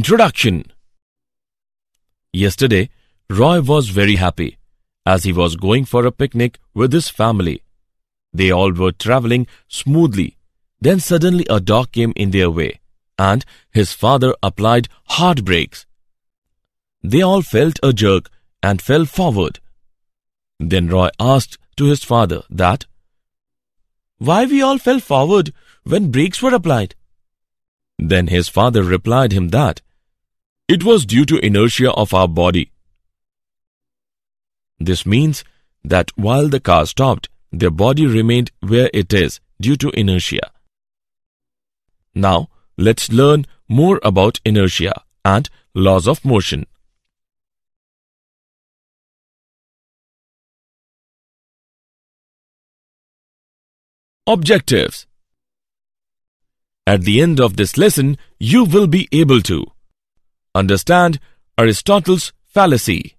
Introduction Yesterday, Roy was very happy as he was going for a picnic with his family. They all were traveling smoothly. Then suddenly a dog came in their way and his father applied hard brakes. They all felt a jerk and fell forward. Then Roy asked to his father that, Why we all fell forward when brakes were applied? Then his father replied him that, It was due to inertia of our body. This means that while the car stopped, their body remained where it is due to inertia. Now, let's learn more about inertia and laws of motion. Objectives at the end of this lesson, you will be able to understand Aristotle's fallacy,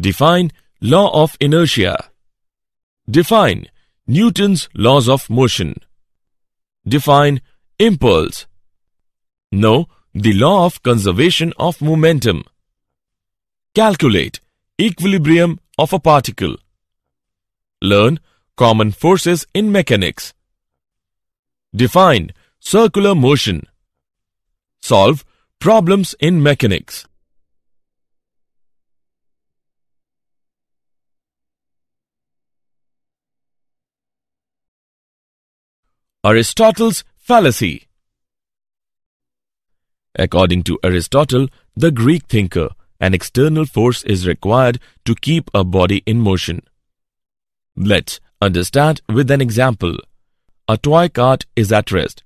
define law of inertia, define Newton's laws of motion, define impulse, know the law of conservation of momentum, calculate equilibrium of a particle, learn common forces in mechanics, define circular motion. Solve problems in mechanics. Aristotle's fallacy. According to Aristotle, the Greek thinker, an external force is required to keep a body in motion. Let's understand with an example. A toy cart is at rest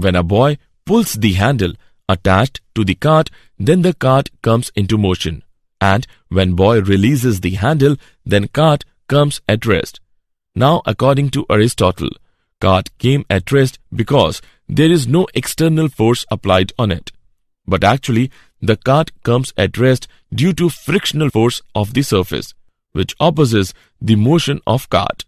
when a boy pulls the handle attached to the cart, then the cart comes into motion. And when boy releases the handle, then cart comes at rest. Now, according to Aristotle, cart came at rest because there is no external force applied on it. But actually, the cart comes at rest due to frictional force of the surface, which opposes the motion of cart.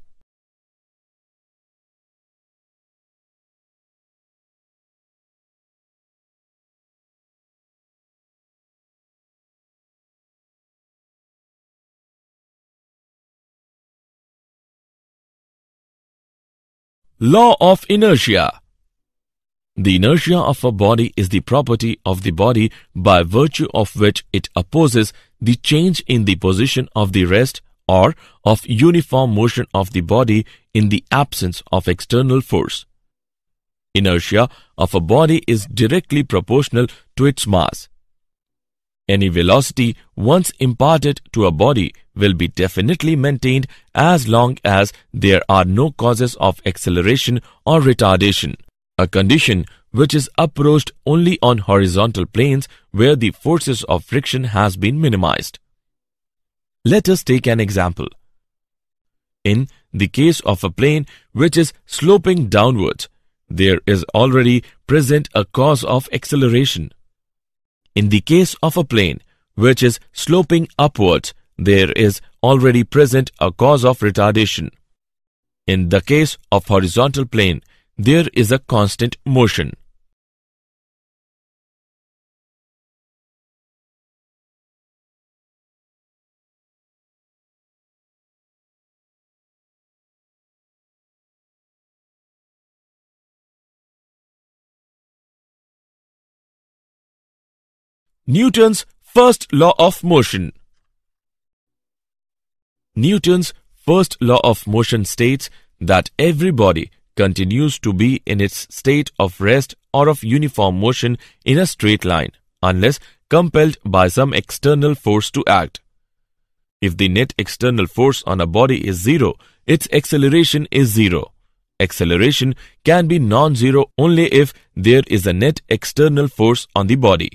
Law of inertia. The inertia of a body is the property of the body by virtue of which it opposes the change in the position of the rest or of uniform motion of the body in the absence of external force. Inertia of a body is directly proportional to its mass. Any velocity once imparted to a body will be definitely maintained as long as there are no causes of acceleration or retardation, a condition which is approached only on horizontal planes where the forces of friction has been minimized. Let us take an example. In the case of a plane which is sloping downwards, there is already present a cause of acceleration. In the case of a plane which is sloping upwards, there is already present a cause of retardation. In the case of horizontal plane, there is a constant motion. Newton's first law of motion. Newton's first law of motion states that every body continues to be in its state of rest or of uniform motion in a straight line unless compelled by some external force to act. If the net external force on a body is zero, its acceleration is zero. Acceleration can be non-zero only if there is a net external force on the body.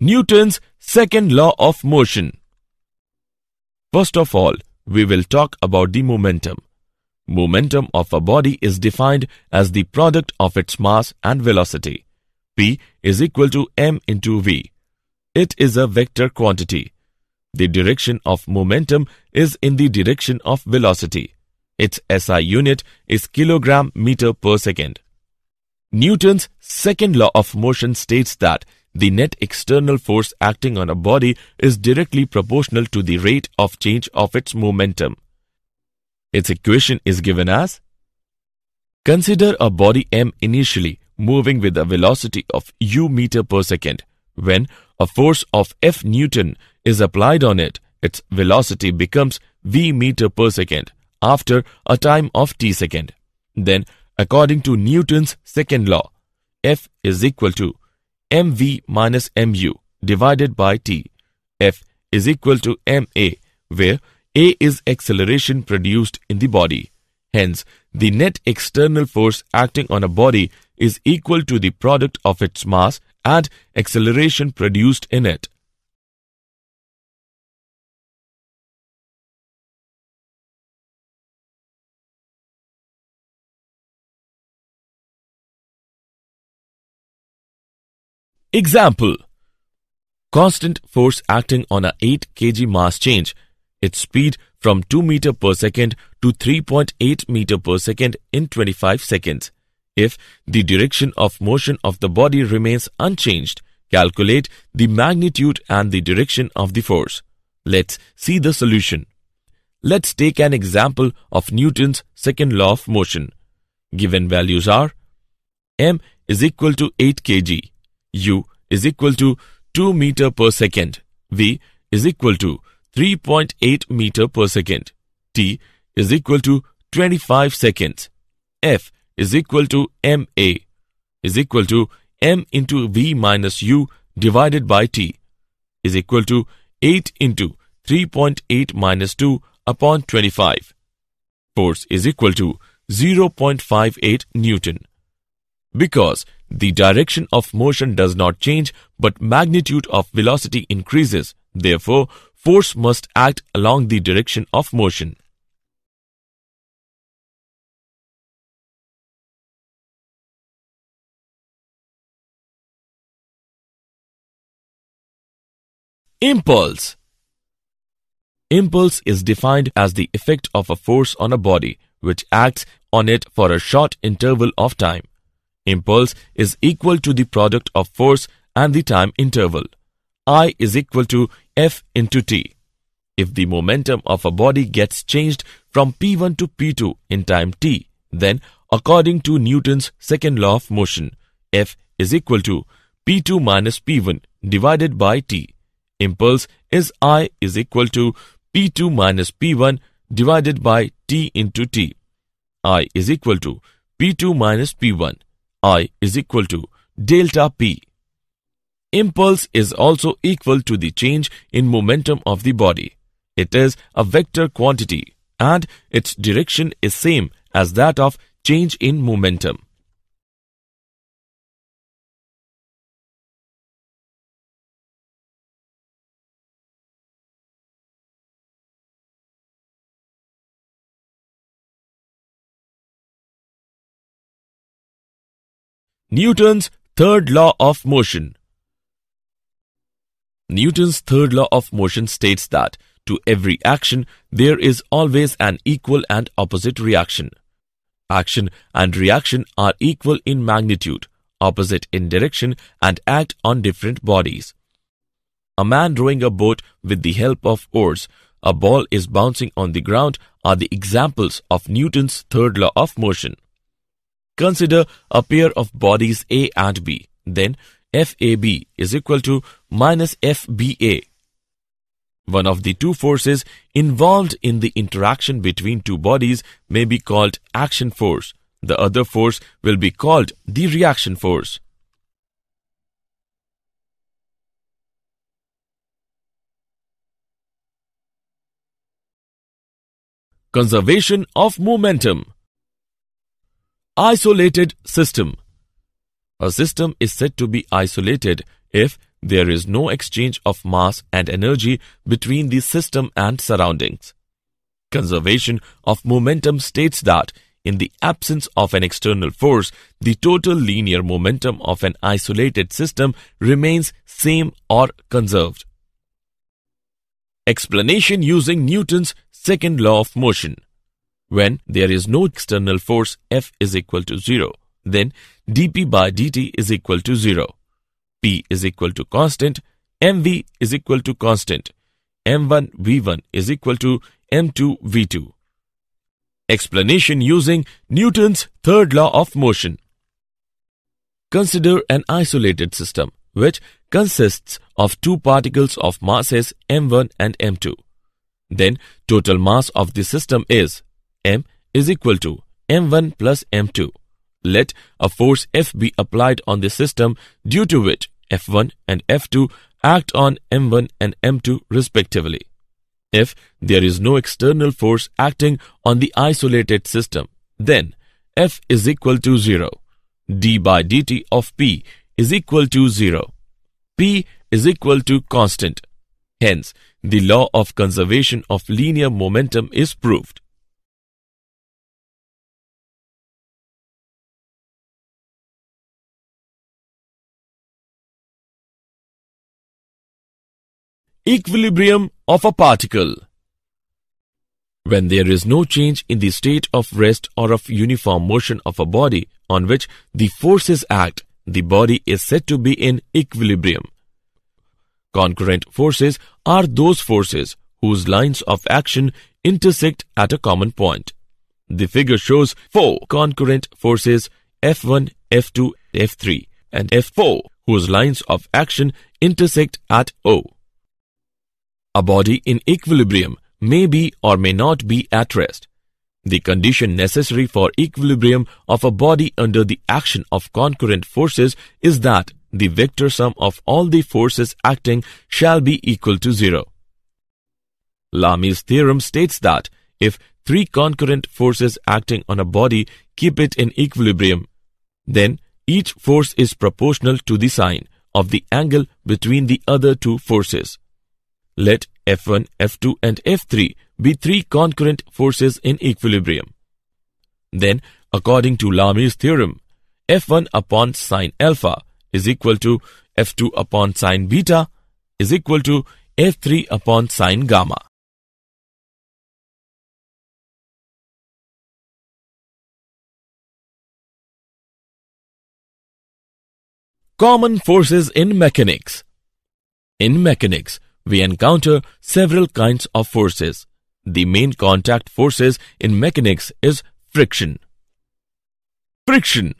Newton's second law of motion. First of all, we will talk about the momentum. Momentum of a body is defined as the product of its mass and velocity. P is equal to m into v. It is a vector quantity. The direction of momentum is in the direction of velocity. Its SI unit is kilogram meter per second. Newton's second law of motion states that the net external force acting on a body is directly proportional to the rate of change of its momentum. Its equation is given as Consider a body m initially moving with a velocity of u meter per second. When a force of f newton is applied on it, its velocity becomes v meter per second after a time of t second. Then, according to Newton's second law, f is equal to mv minus mu divided by t. F is equal to ma, where a is acceleration produced in the body. Hence, the net external force acting on a body is equal to the product of its mass and acceleration produced in it. Example Constant force acting on a 8 kg mass change, its speed from 2 meter per second to 3.8 meter per second in 25 seconds. If the direction of motion of the body remains unchanged, calculate the magnitude and the direction of the force. Let's see the solution. Let's take an example of Newton's second law of motion. Given values are m is equal to 8 kg u is equal to 2 meter per second, v is equal to 3.8 meter per second, t is equal to 25 seconds, f is equal to ma is equal to m into v minus u divided by t is equal to 8 into 3.8 minus 2 upon 25. Force is equal to 0.58 Newton. Because the direction of motion does not change, but magnitude of velocity increases. Therefore, force must act along the direction of motion. Impulse Impulse is defined as the effect of a force on a body, which acts on it for a short interval of time. Impulse is equal to the product of force and the time interval. I is equal to F into T. If the momentum of a body gets changed from P1 to P2 in time T, then according to Newton's second law of motion, F is equal to P2 minus P1 divided by T. Impulse is I is equal to P2 minus P1 divided by T into T. I is equal to P2 minus P1 I is equal to delta P. Impulse is also equal to the change in momentum of the body. It is a vector quantity and its direction is same as that of change in momentum. Newton's third law of motion. Newton's third law of motion states that to every action there is always an equal and opposite reaction. Action and reaction are equal in magnitude, opposite in direction and act on different bodies. A man rowing a boat with the help of oars, a ball is bouncing on the ground are the examples of Newton's third law of motion. Consider a pair of bodies A and B. Then FAB is equal to minus FBA. One of the two forces involved in the interaction between two bodies may be called action force. The other force will be called the reaction force. Conservation of momentum isolated system. A system is said to be isolated if there is no exchange of mass and energy between the system and surroundings. Conservation of momentum states that in the absence of an external force, the total linear momentum of an isolated system remains same or conserved. Explanation using Newton's second law of motion. When there is no external force, F is equal to 0. Then dP by dt is equal to 0. P is equal to constant. MV is equal to constant. M1 V1 is equal to M2 V2. Explanation using Newton's third law of motion. Consider an isolated system which consists of two particles of masses m1 and m2. Then total mass of the system is m is equal to m1 plus m2. Let a force F be applied on the system due to which F1 and F2 act on m1 and m2 respectively. If there is no external force acting on the isolated system, then F is equal to 0. d by dt of P is equal to 0. P is equal to constant. Hence, the law of conservation of linear momentum is proved. equilibrium of a particle. When there is no change in the state of rest or of uniform motion of a body on which the forces act, the body is said to be in equilibrium. Concurrent forces are those forces whose lines of action intersect at a common point. The figure shows four concurrent forces F1, F2, F3 and F4 whose lines of action intersect at O. A body in equilibrium may be or may not be at rest. The condition necessary for equilibrium of a body under the action of concurrent forces is that the vector sum of all the forces acting shall be equal to zero. Lamy's theorem states that if three concurrent forces acting on a body keep it in equilibrium, then each force is proportional to the sine of the angle between the other two forces. Let F1, F2 and F3 be three concurrent forces in equilibrium. Then, according to Lamy's theorem, F1 upon sine alpha is equal to F2 upon sine beta is equal to F3 upon sine gamma. Common forces in mechanics. In mechanics, we encounter several kinds of forces. The main contact forces in mechanics is friction. Friction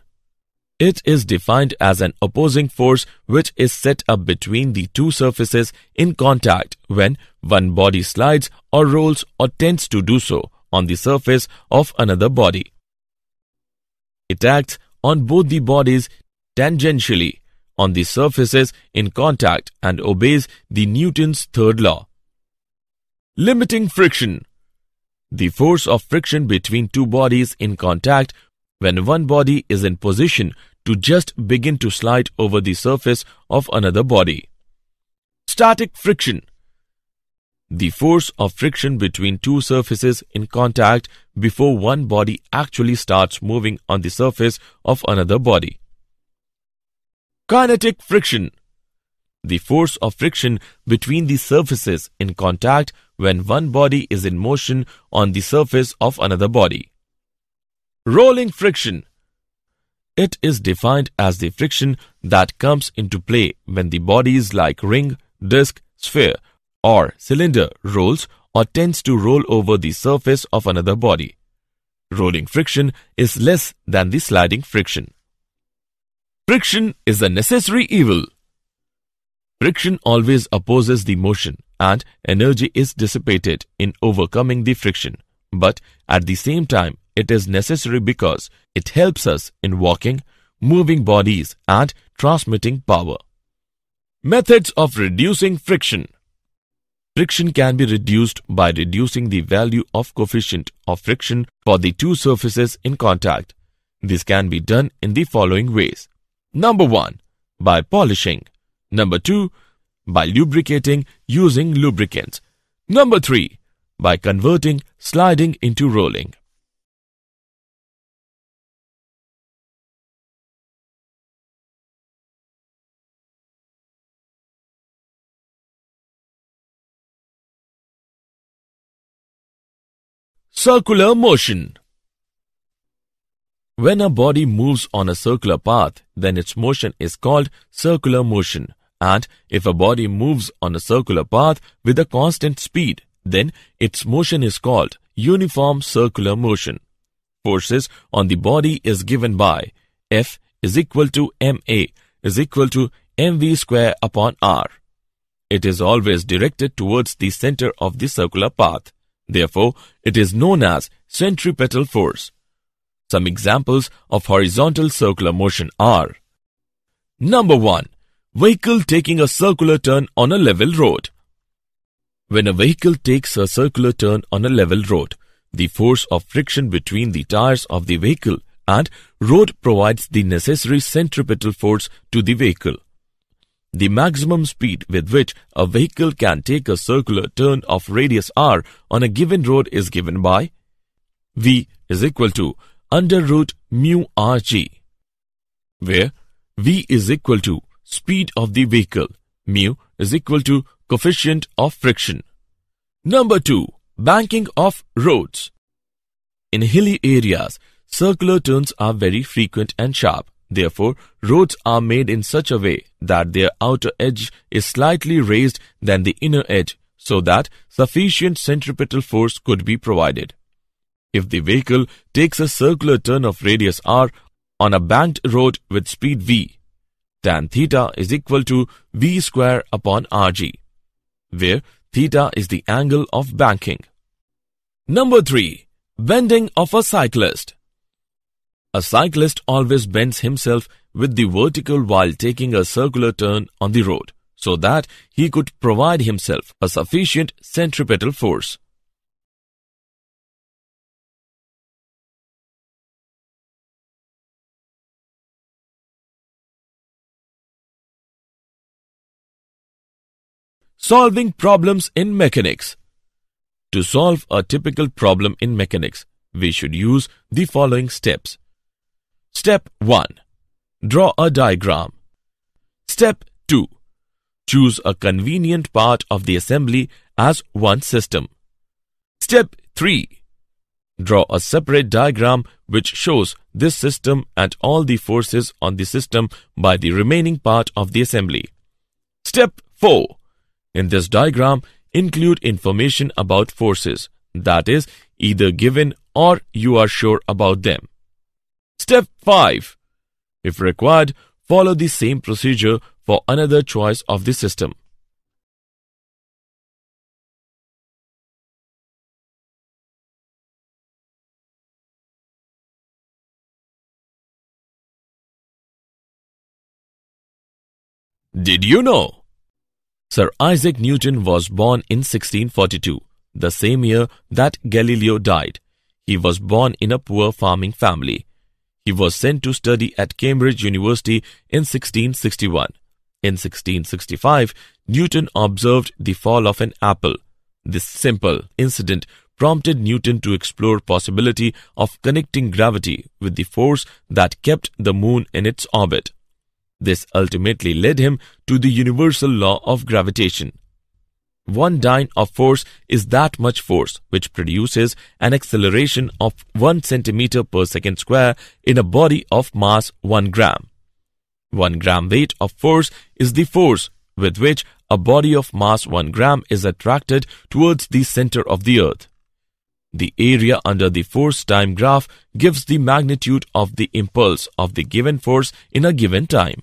it is defined as an opposing force which is set up between the two surfaces in contact when one body slides or rolls or tends to do so on the surface of another body. It acts on both the bodies tangentially on the surfaces in contact and obeys the Newton's third law. Limiting friction The force of friction between two bodies in contact when one body is in position to just begin to slide over the surface of another body. Static friction the force of friction between two surfaces in contact before one body actually starts moving on the surface of another body kinetic friction, the force of friction between the surfaces in contact when one body is in motion on the surface of another body. Rolling friction. It is defined as the friction that comes into play when the bodies like ring, disc, sphere or cylinder rolls or tends to roll over the surface of another body. Rolling friction is less than the sliding friction. Friction is a necessary evil. Friction always opposes the motion and energy is dissipated in overcoming the friction. But at the same time, it is necessary because it helps us in walking, moving bodies and transmitting power. Methods of reducing friction Friction can be reduced by reducing the value of coefficient of friction for the two surfaces in contact. This can be done in the following ways. Number 1. By polishing. Number 2. By lubricating using lubricants. Number 3. By converting sliding into rolling. Circular motion when a body moves on a circular path, then its motion is called circular motion. And if a body moves on a circular path with a constant speed, then its motion is called uniform circular motion. Forces on the body is given by F is equal to ma is equal to mv square upon r. It is always directed towards the center of the circular path. Therefore, it is known as centripetal force. Some examples of horizontal circular motion are Number 1. Vehicle taking a circular turn on a level road. When a vehicle takes a circular turn on a level road, the force of friction between the tires of the vehicle and road provides the necessary centripetal force to the vehicle. The maximum speed with which a vehicle can take a circular turn of radius r on a given road is given by v is equal to under root mu rg, where v is equal to speed of the vehicle, mu is equal to coefficient of friction. Number 2. Banking of roads. In hilly areas, circular turns are very frequent and sharp. Therefore, roads are made in such a way that their outer edge is slightly raised than the inner edge so that sufficient centripetal force could be provided. If the vehicle takes a circular turn of radius r on a banked road with speed v, tan theta is equal to v square upon rg, where theta is the angle of banking. Number 3. Bending of a cyclist A cyclist always bends himself with the vertical while taking a circular turn on the road so that he could provide himself a sufficient centripetal force. Solving problems in mechanics. To solve a typical problem in mechanics, we should use the following steps. Step 1. Draw a diagram. Step 2. Choose a convenient part of the assembly as one system. Step 3. Draw a separate diagram which shows this system and all the forces on the system by the remaining part of the assembly. Step 4 in this diagram include information about forces, that is, either given or you are sure about them. Step 5. If required, follow the same procedure for another choice of the system. Did you know? Sir Isaac Newton was born in 1642, the same year that Galileo died. He was born in a poor farming family. He was sent to study at Cambridge University in 1661. In 1665, Newton observed the fall of an apple. This simple incident prompted Newton to explore possibility of connecting gravity with the force that kept the moon in its orbit. This ultimately led him to the universal law of gravitation. One dyne of force is that much force which produces an acceleration of 1 centimeter per second square in a body of mass 1 gram. 1 gram weight of force is the force with which a body of mass 1 gram is attracted towards the center of the earth. The area under the force time graph gives the magnitude of the impulse of the given force in a given time.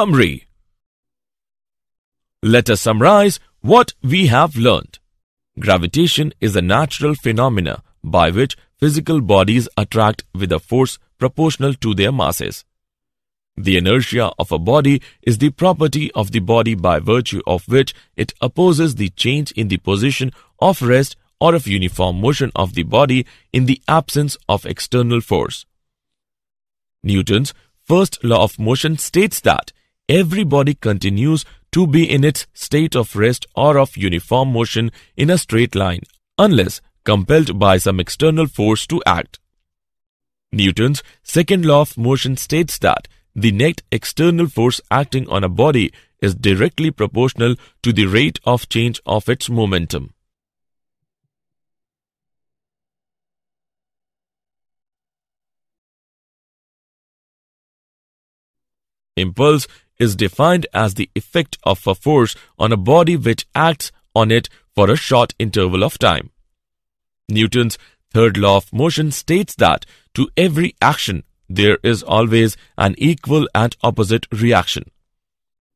Summary Let us summarize what we have learned. Gravitation is a natural phenomena by which physical bodies attract with a force proportional to their masses. The inertia of a body is the property of the body by virtue of which it opposes the change in the position of rest or of uniform motion of the body in the absence of external force. Newton's first law of motion states that everybody continues to be in its state of rest or of uniform motion in a straight line, unless compelled by some external force to act. Newton's second law of motion states that the net external force acting on a body is directly proportional to the rate of change of its momentum. Impulse is defined as the effect of a force on a body which acts on it for a short interval of time. Newton's third law of motion states that to every action there is always an equal and opposite reaction.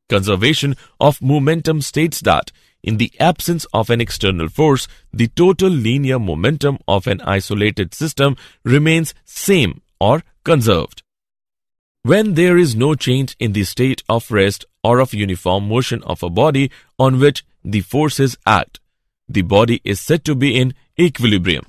Conservation of momentum states that in the absence of an external force, the total linear momentum of an isolated system remains same or conserved when there is no change in the state of rest or of uniform motion of a body on which the forces act. The body is said to be in equilibrium.